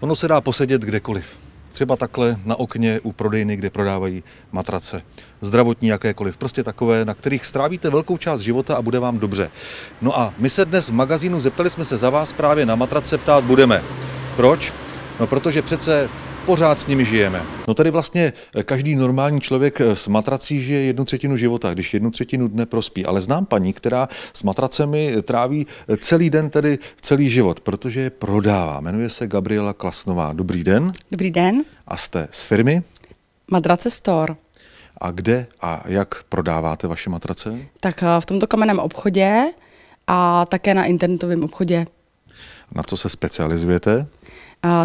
Ono se dá posedět kdekoliv. Třeba takhle na okně u prodejny, kde prodávají matrace. Zdravotní jakékoliv, prostě takové, na kterých strávíte velkou část života a bude vám dobře. No a my se dnes v magazínu zeptali jsme se za vás právě na matrace ptát budeme. Proč? No protože přece pořád s nimi žijeme. No tady vlastně eh, každý normální člověk eh, s matrací žije jednu třetinu života, když jednu třetinu dne prospí. Ale znám paní, která s matracemi eh, tráví celý den, tedy celý život, protože je prodává. Jmenuje se Gabriela Klasnová. Dobrý den. Dobrý den. A jste z firmy? Matrace Store. A kde a jak prodáváte vaše matrace? Tak v tomto kamenném obchodě a také na internetovém obchodě. Na co se specializujete?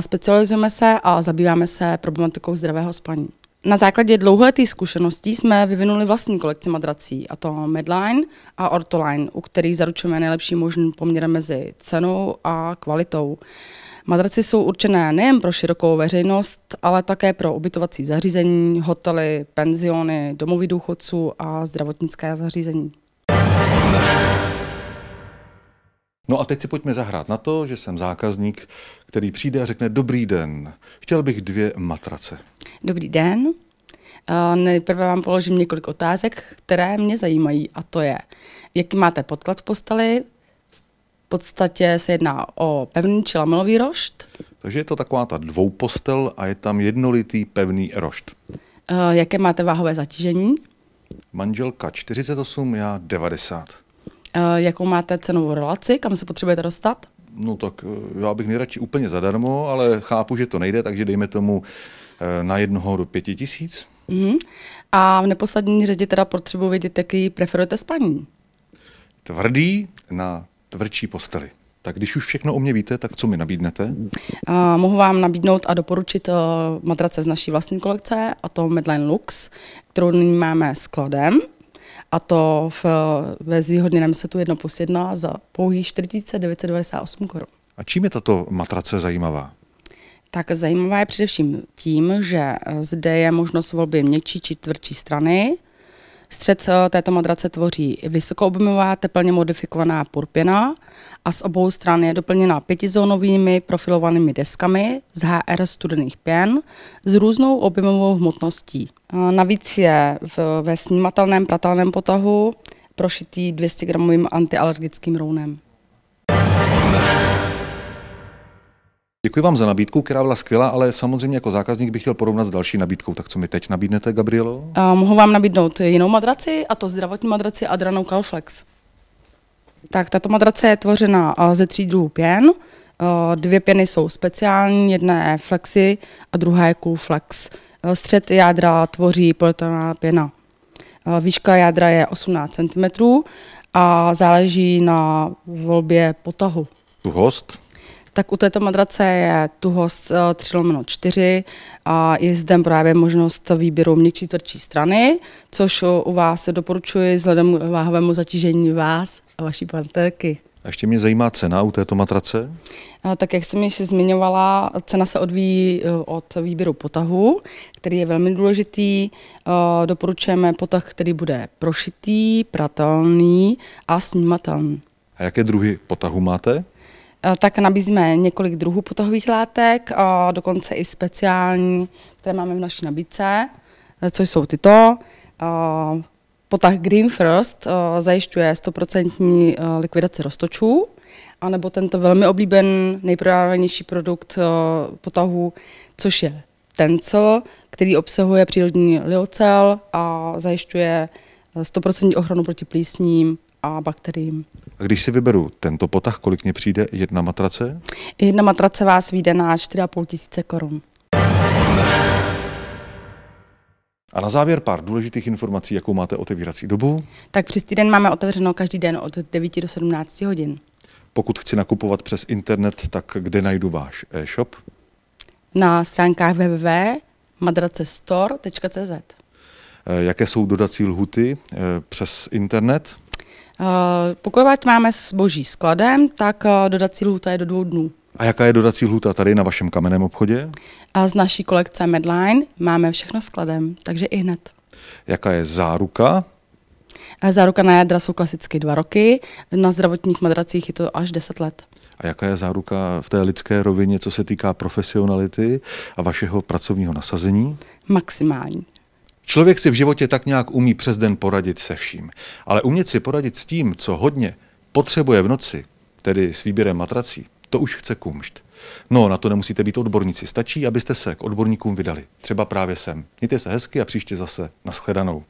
Specializujeme se a zabýváme se problematikou zdravého spaní. Na základě dlouholetých zkušeností jsme vyvinuli vlastní kolekci madrací, a to Medline a Ortoline, u kterých zaručujeme nejlepší možný poměr mezi cenou a kvalitou. Madraci jsou určené nejen pro širokou veřejnost, ale také pro ubytovací zařízení, hotely, penziony, domovy důchodců a zdravotnická zařízení. No a teď si pojďme zahrát na to, že jsem zákazník, který přijde a řekne dobrý den, chtěl bych dvě matrace. Dobrý den, eh, Nejprve vám položím několik otázek, které mě zajímají a to je, jaký máte podklad v posteli, v podstatě se jedná o pevný či lamelový rošt. Takže je to taková ta dvoupostel a je tam jednolitý pevný rošt. Eh, jaké máte váhové zatížení? Manželka 48, já 90. Eh, jakou máte cenovou relaci, kam se potřebujete dostat? No tak eh, já bych nejradši úplně zadarmo, ale chápu, že to nejde, takže dejme tomu eh, na jednoho do pěti tisíc. Mm-hmm. A v neposlední řadě teda potřebuji vědět, jaký preferujete spaní. Tvrdý na tvrdší posteli. Tak když už všechno o mě víte, tak co mi nabídnete? Uh, mohu vám nabídnout a doporučit uh, matrace z naší vlastní kolekce, a to Medline Lux, kterou nyní máme skladem a to v, ve zvýhodněném setu jedno plus 1 za pouhých 4998 korun. A čím je tato matrace zajímavá? Tak zajímavá je především tím, že zde je možnost volby měkčí či tvrdší strany, Střed eh, této madrace tvoří vysokoobjemová tepelně modifikovaná purpina a z obou stran je doplněna pětizónovými profilovanými deskami z HR studených pěn s různou objemovou hmotností. Eh, navíc je ve snímatelném pratelném potahu prošitý 200 gramovým antialergickým rounem. Děkuji vám za nabídku, která byla skvělá, ale samozřejmě jako zákazník bych chtěl porovnat s další nabídkou. Tak co mi teď nabídnete, Gabrielo? A mohu vám nabídnout jinou madraci, a to zdravotní madraci Adranou Calflex. Tak tato madrace je tvořena ze tří druhů pěn. Dvě pěny jsou speciální, jedna je Flexi a druhá je Cool Flex. Střed jádra tvoří poletelná pěna. Výška jádra je 18 cm a záleží na volbě potahu. Tu host? tak u této madrace je tuhost 3 eh, lomeno 4 a je zde právě možnost výběru měkčí tvrdší strany, což u vás se doporučuji vzhledem k váhovému zatížení vás a vaší partnerky. A ještě mě zajímá cena u této matrace? A eh, tak jak jsem již zmiňovala, cena se odvíjí eh, od výběru potahu, který je velmi důležitý. Doporučujeme potah, který bude prošitý, pratelný a snímatelný. A jaké druhy potahu máte? Eh, tak nabízíme několik druhů potahových látek, a eh, dokonce i speciální, které máme v naší nabídce, eh, což jsou tyto. Potah Green First zajišťuje 100% likvidaci roztočů, anebo tento velmi oblíben nejprodávanější produkt potahu, což je tencel, který obsahuje přírodní liocel a zajišťuje 100% ochranu proti plísním a bakteriím. A když si vyberu tento potah, kolik mě přijde jedna matrace? Jedna matrace vás vyjde na 4,5 tisíce korun. A na závěr pár důležitých informací, jakou máte otevírací dobu. Tak přes týden máme otevřeno každý den od 9 do 17 hodin. Pokud chci nakupovat přes internet, tak kde najdu váš e-shop? Na stránkách www.madracestore.cz e, Jaké jsou dodací lhuty e, přes internet? Eh, pokud máme s boží skladem, tak eh, dodací lhůta je do dvou dnů. A jaká je dodací lhůta tady na vašem kamenném obchodě? A z naší kolekce Medline máme všechno skladem, takže i hned. Jaká je záruka? A eh, záruka na jádra jsou klasicky dva roky, na zdravotních madracích je to až deset let. A jaká je záruka v té lidské rovině, co se týká profesionality a vašeho pracovního nasazení? Maximální. Člověk si v životě tak nějak umí přes den poradit se vším. Ale umět si poradit s tím, co hodně potřebuje v noci, tedy s výběrem matrací, to už chce kumšt. No, na to nemusíte být odborníci, stačí, abyste se k odborníkům vydali. Třeba právě sem. Mějte se hezky a příště zase. Naschledanou.